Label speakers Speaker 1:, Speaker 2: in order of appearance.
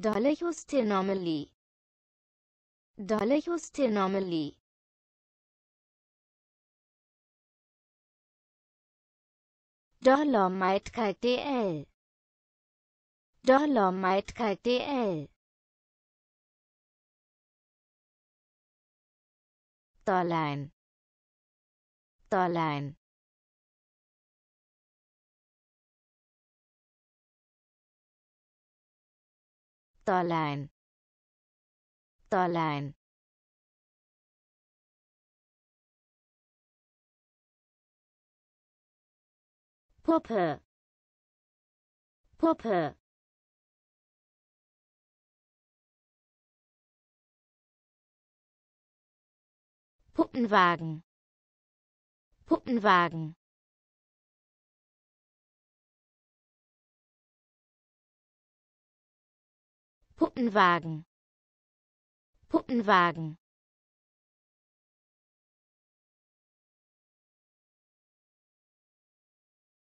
Speaker 1: Dollar used normally. Dollar used normally. Dolomite KTL. Dolomite KTL. Dolline. Dolline. Dollein. Dollein. Puppe. Puppe. Puppenwagen. Puppenwagen. Puppenwagen Puppenwagen